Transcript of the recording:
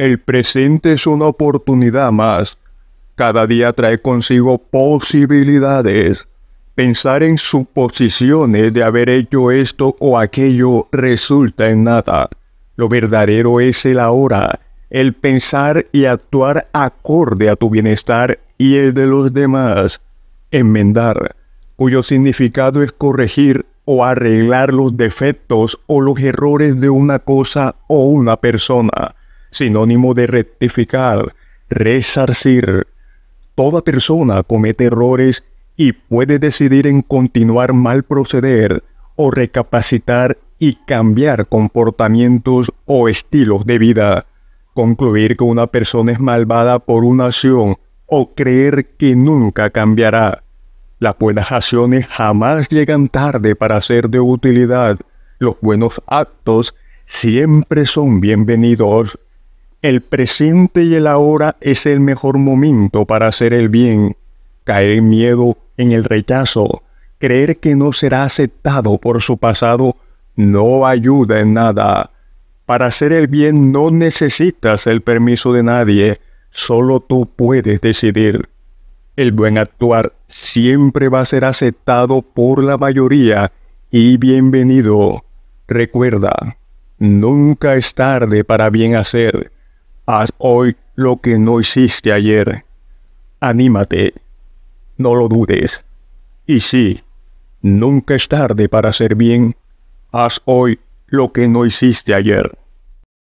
El presente es una oportunidad más. Cada día trae consigo posibilidades. Pensar en suposiciones de haber hecho esto o aquello resulta en nada. Lo verdadero es el ahora, el pensar y actuar acorde a tu bienestar y el de los demás. Enmendar, cuyo significado es corregir o arreglar los defectos o los errores de una cosa o una persona sinónimo de rectificar, resarcir. Toda persona comete errores y puede decidir en continuar mal proceder o recapacitar y cambiar comportamientos o estilos de vida. Concluir que una persona es malvada por una acción o creer que nunca cambiará. Las buenas acciones jamás llegan tarde para ser de utilidad. Los buenos actos siempre son bienvenidos. El presente y el ahora es el mejor momento para hacer el bien, caer en miedo, en el rechazo, creer que no será aceptado por su pasado, no ayuda en nada. Para hacer el bien no necesitas el permiso de nadie, solo tú puedes decidir. El buen actuar siempre va a ser aceptado por la mayoría y bienvenido. Recuerda, nunca es tarde para bien hacer. Haz hoy lo que no hiciste ayer. Anímate, no lo dudes. Y sí, nunca es tarde para ser bien. Haz hoy lo que no hiciste ayer.